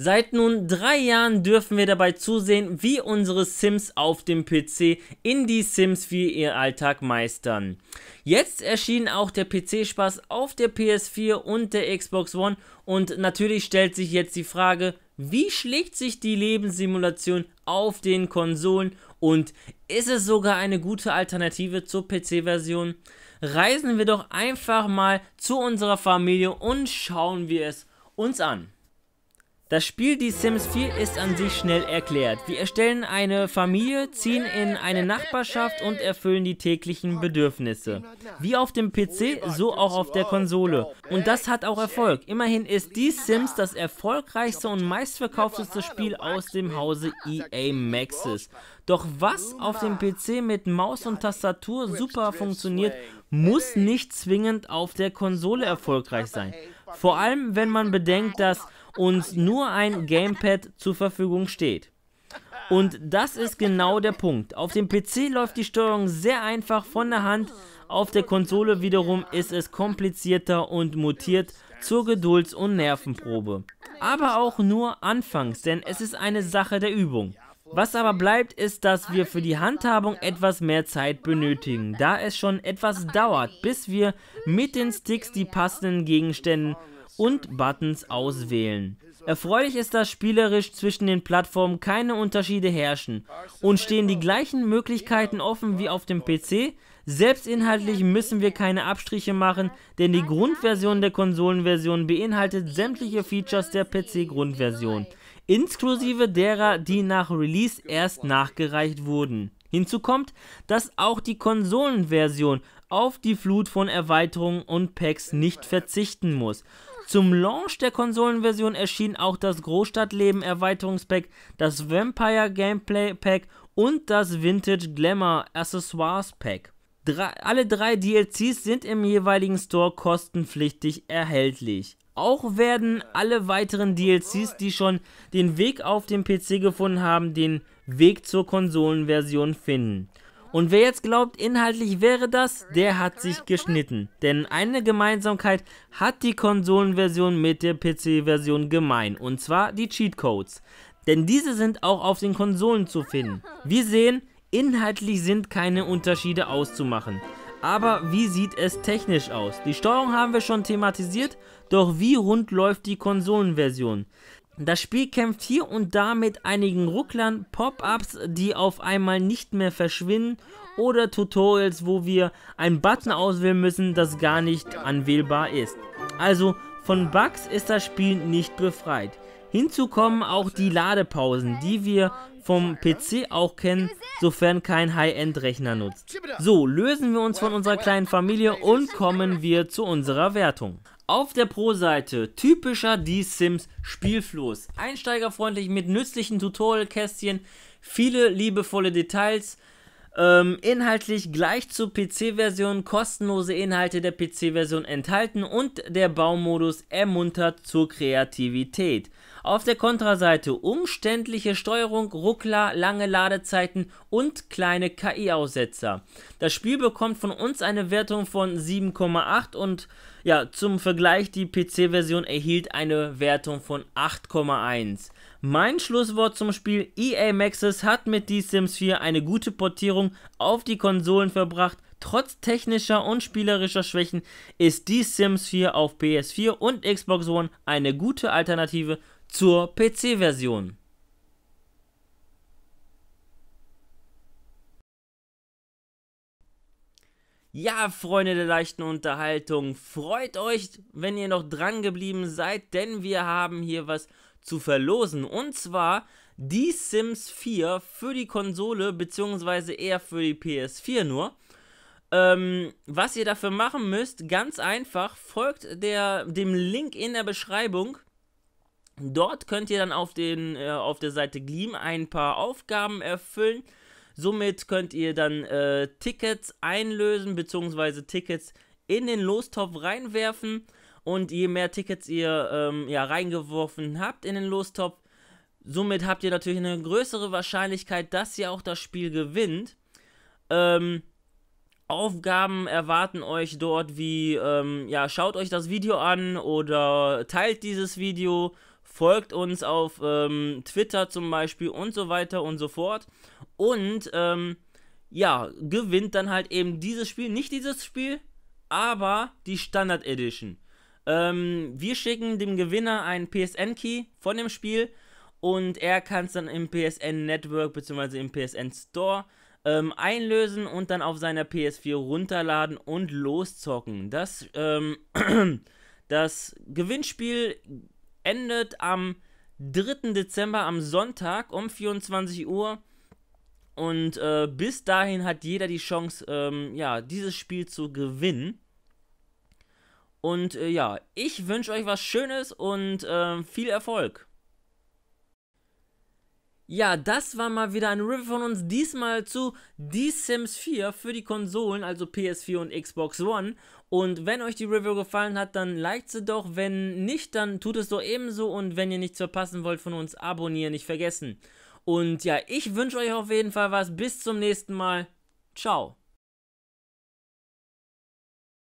Seit nun drei Jahren dürfen wir dabei zusehen, wie unsere Sims auf dem PC in die Sims 4 ihr Alltag meistern. Jetzt erschien auch der PC-Spaß auf der PS4 und der Xbox One und natürlich stellt sich jetzt die Frage, wie schlägt sich die Lebenssimulation auf den Konsolen und ist es sogar eine gute Alternative zur PC-Version? Reisen wir doch einfach mal zu unserer Familie und schauen wir es uns an. Das Spiel Die Sims 4 ist an sich schnell erklärt. Wir erstellen eine Familie, ziehen in eine Nachbarschaft und erfüllen die täglichen Bedürfnisse. Wie auf dem PC, so auch auf der Konsole. Und das hat auch Erfolg. Immerhin ist Die Sims das erfolgreichste und meistverkaufteste Spiel aus dem Hause EA Maxis. Doch was auf dem PC mit Maus und Tastatur super funktioniert, muss nicht zwingend auf der Konsole erfolgreich sein. Vor allem, wenn man bedenkt, dass uns nur ein Gamepad zur Verfügung steht. Und das ist genau der Punkt. Auf dem PC läuft die Steuerung sehr einfach von der Hand, auf der Konsole wiederum ist es komplizierter und mutiert zur Gedulds- und Nervenprobe. Aber auch nur anfangs, denn es ist eine Sache der Übung. Was aber bleibt, ist, dass wir für die Handhabung etwas mehr Zeit benötigen, da es schon etwas dauert, bis wir mit den Sticks die passenden Gegenstände und Buttons auswählen. Erfreulich ist, dass spielerisch zwischen den Plattformen keine Unterschiede herrschen und stehen die gleichen Möglichkeiten offen wie auf dem PC. Selbst inhaltlich müssen wir keine Abstriche machen, denn die Grundversion der Konsolenversion beinhaltet sämtliche Features der PC-Grundversion, inklusive derer, die nach Release erst nachgereicht wurden. Hinzu kommt, dass auch die Konsolenversion auf die Flut von Erweiterungen und Packs nicht verzichten muss zum Launch der Konsolenversion erschien auch das Großstadtleben Erweiterungspack, das Vampire Gameplay Pack und das Vintage Glamour Accessoires Pack. Drei, alle drei DLCs sind im jeweiligen Store kostenpflichtig erhältlich. Auch werden alle weiteren DLCs, die schon den Weg auf dem PC gefunden haben, den Weg zur Konsolenversion finden. Und wer jetzt glaubt, inhaltlich wäre das, der hat sich geschnitten. Denn eine Gemeinsamkeit hat die Konsolenversion mit der PC-Version gemein. Und zwar die Cheatcodes. Denn diese sind auch auf den Konsolen zu finden. Wir sehen, inhaltlich sind keine Unterschiede auszumachen. Aber wie sieht es technisch aus? Die Steuerung haben wir schon thematisiert, doch wie rund läuft die Konsolenversion? Das Spiel kämpft hier und da mit einigen Rucklern, Pop-ups, die auf einmal nicht mehr verschwinden oder Tutorials, wo wir einen Button auswählen müssen, das gar nicht anwählbar ist. Also von Bugs ist das Spiel nicht befreit. Hinzu kommen auch die Ladepausen, die wir vom PC auch kennen, sofern kein High-End-Rechner nutzt. So, lösen wir uns von unserer kleinen Familie und kommen wir zu unserer Wertung. Auf der Pro-Seite typischer Die Sims Spielfluss. Einsteigerfreundlich mit nützlichen Tutorial-Kästchen, viele liebevolle Details. Ähm, inhaltlich gleich zur PC-Version kostenlose Inhalte der PC-Version enthalten und der Baumodus ermuntert zur Kreativität. Auf der Kontraseite umständliche Steuerung, Ruckler, lange Ladezeiten und kleine KI-Aussetzer. Das Spiel bekommt von uns eine Wertung von 7,8 und ja, zum Vergleich, die PC-Version erhielt eine Wertung von 8,1. Mein Schlusswort zum Spiel: EA Maxis hat mit The Sims 4 eine gute Portierung auf die Konsolen verbracht Trotz technischer und spielerischer Schwächen ist die Sims 4 auf PS4 und Xbox One eine gute Alternative zur PC-Version. Ja, Freunde der leichten Unterhaltung, freut euch, wenn ihr noch dran geblieben seid, denn wir haben hier was zu verlosen. Und zwar die Sims 4 für die Konsole, beziehungsweise eher für die PS4 nur. Ähm, was ihr dafür machen müsst, ganz einfach, folgt der, dem Link in der Beschreibung. Dort könnt ihr dann auf, den, äh, auf der Seite Gleam ein paar Aufgaben erfüllen. Somit könnt ihr dann äh, Tickets einlösen bzw. Tickets in den Lostopf reinwerfen. Und je mehr Tickets ihr ähm, ja, reingeworfen habt in den Lostopf, somit habt ihr natürlich eine größere Wahrscheinlichkeit, dass ihr auch das Spiel gewinnt. Ähm, Aufgaben erwarten euch dort wie, ähm, ja, schaut euch das Video an oder teilt dieses Video, folgt uns auf ähm, Twitter zum Beispiel und so weiter und so fort. Und ähm, ja, gewinnt dann halt eben dieses Spiel, nicht dieses Spiel, aber die Standard Edition. Ähm, wir schicken dem Gewinner einen PSN-Key von dem Spiel und er kann es dann im PSN Network bzw. im PSN Store ähm, einlösen und dann auf seiner PS4 runterladen und loszocken. Das, ähm, das Gewinnspiel endet am 3. Dezember, am Sonntag um 24 Uhr. Und äh, bis dahin hat jeder die Chance, ähm, ja, dieses Spiel zu gewinnen. Und äh, ja, ich wünsche euch was Schönes und äh, viel Erfolg. Ja, das war mal wieder ein Review von uns, diesmal zu The Sims 4 für die Konsolen, also PS4 und Xbox One. Und wenn euch die Review gefallen hat, dann liked sie doch, wenn nicht, dann tut es doch ebenso und wenn ihr nichts verpassen wollt von uns, abonnieren nicht vergessen. Und ja, ich wünsche euch auf jeden Fall was, bis zum nächsten Mal, ciao.